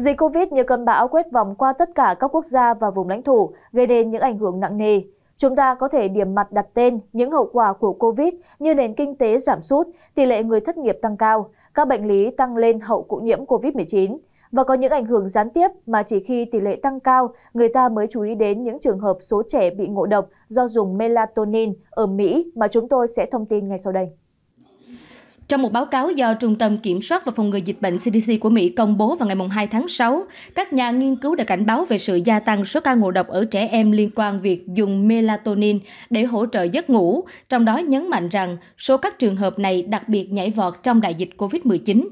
dịch covid như cơn bão quét vòng qua tất cả các quốc gia và vùng lãnh thổ gây nên những ảnh hưởng nặng nề chúng ta có thể điểm mặt đặt tên những hậu quả của covid như nền kinh tế giảm sút tỷ lệ người thất nghiệp tăng cao các bệnh lý tăng lên hậu cụ nhiễm covid 19 và có những ảnh hưởng gián tiếp mà chỉ khi tỷ lệ tăng cao, người ta mới chú ý đến những trường hợp số trẻ bị ngộ độc do dùng melatonin ở Mỹ mà chúng tôi sẽ thông tin ngay sau đây. Trong một báo cáo do Trung tâm Kiểm soát và Phòng ngừa Dịch bệnh CDC của Mỹ công bố vào ngày 2 tháng 6, các nhà nghiên cứu đã cảnh báo về sự gia tăng số ca ngộ độc ở trẻ em liên quan việc dùng melatonin để hỗ trợ giấc ngủ, trong đó nhấn mạnh rằng số các trường hợp này đặc biệt nhảy vọt trong đại dịch COVID-19.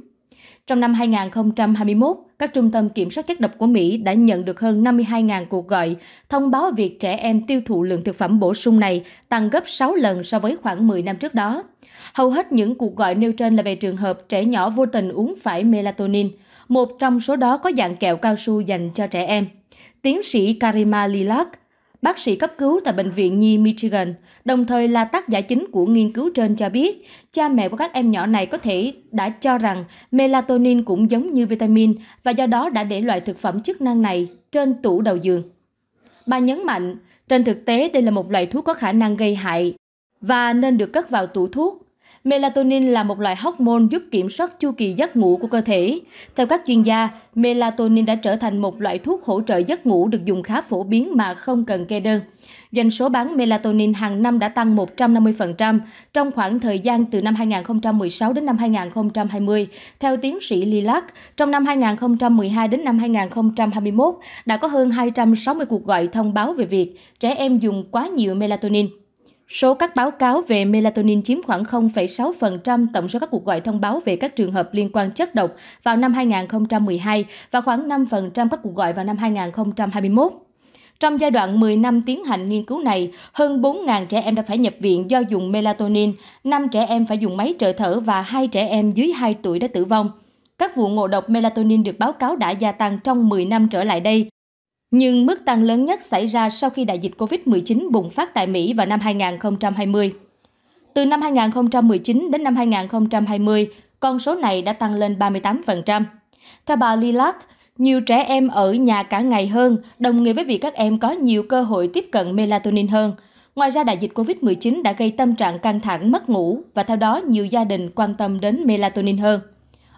Trong năm 2021, các trung tâm kiểm soát chất độc của Mỹ đã nhận được hơn 52.000 cuộc gọi thông báo việc trẻ em tiêu thụ lượng thực phẩm bổ sung này tăng gấp 6 lần so với khoảng 10 năm trước đó. Hầu hết những cuộc gọi nêu trên là về trường hợp trẻ nhỏ vô tình uống phải melatonin, một trong số đó có dạng kẹo cao su dành cho trẻ em. Tiến sĩ Karima Lilac, bác sĩ cấp cứu tại Bệnh viện Nhi Michigan, đồng thời là tác giả chính của nghiên cứu trên cho biết, cha mẹ của các em nhỏ này có thể đã cho rằng melatonin cũng giống như vitamin và do đó đã để loại thực phẩm chức năng này trên tủ đầu giường. Bà nhấn mạnh, trên thực tế đây là một loại thuốc có khả năng gây hại và nên được cất vào tủ thuốc melatonin là một loại hormone giúp kiểm soát chu kỳ giấc ngủ của cơ thể theo các chuyên gia melatonin đã trở thành một loại thuốc hỗ trợ giấc ngủ được dùng khá phổ biến mà không cần kê đơn doanh số bán melatonin hàng năm đã tăng 150% trong khoảng thời gian từ năm 2016 đến năm 2020. Theo tiến sĩ Lilac, trong năm 2012 đến năm 2021 đã có hơn 260 cuộc gọi thông báo về việc trẻ em dùng quá nhiều melatonin. Số các báo cáo về melatonin chiếm khoảng 0,6% tổng số các cuộc gọi thông báo về các trường hợp liên quan chất độc vào năm 2012 và khoảng 5% các cuộc gọi vào năm 2021. Trong giai đoạn 10 năm tiến hành nghiên cứu này, hơn 4.000 trẻ em đã phải nhập viện do dùng melatonin, 5 trẻ em phải dùng máy trợ thở và 2 trẻ em dưới 2 tuổi đã tử vong. Các vụ ngộ độc melatonin được báo cáo đã gia tăng trong 10 năm trở lại đây, nhưng mức tăng lớn nhất xảy ra sau khi đại dịch covid 19 bùng phát tại Mỹ vào năm 2020. Từ năm 2019 đến năm 2020, con số này đã tăng lên 38%. Theo bà Lilac, nhiều trẻ em ở nhà cả ngày hơn, đồng nghĩa với việc các em có nhiều cơ hội tiếp cận melatonin hơn. Ngoài ra, đại dịch COVID-19 đã gây tâm trạng căng thẳng, mất ngủ và theo đó nhiều gia đình quan tâm đến melatonin hơn.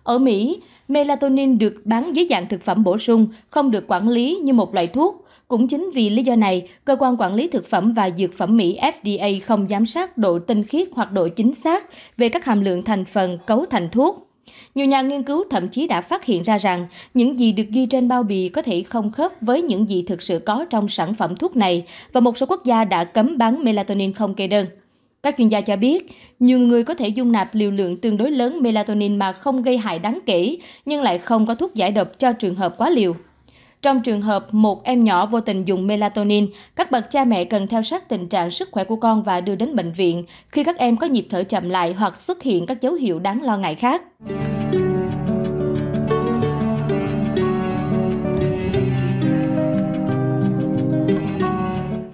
Ở Mỹ, melatonin được bán dưới dạng thực phẩm bổ sung không được quản lý như một loại thuốc cũng chính vì lý do này cơ quan quản lý thực phẩm và dược phẩm mỹ fda không giám sát độ tinh khiết hoặc độ chính xác về các hàm lượng thành phần cấu thành thuốc nhiều nhà nghiên cứu thậm chí đã phát hiện ra rằng những gì được ghi trên bao bì có thể không khớp với những gì thực sự có trong sản phẩm thuốc này và một số quốc gia đã cấm bán melatonin không kê đơn. Các chuyên gia cho biết, nhiều người có thể dung nạp liều lượng tương đối lớn melatonin mà không gây hại đáng kể, nhưng lại không có thuốc giải độc cho trường hợp quá liều. Trong trường hợp một em nhỏ vô tình dùng melatonin, các bậc cha mẹ cần theo sát tình trạng sức khỏe của con và đưa đến bệnh viện khi các em có nhịp thở chậm lại hoặc xuất hiện các dấu hiệu đáng lo ngại khác.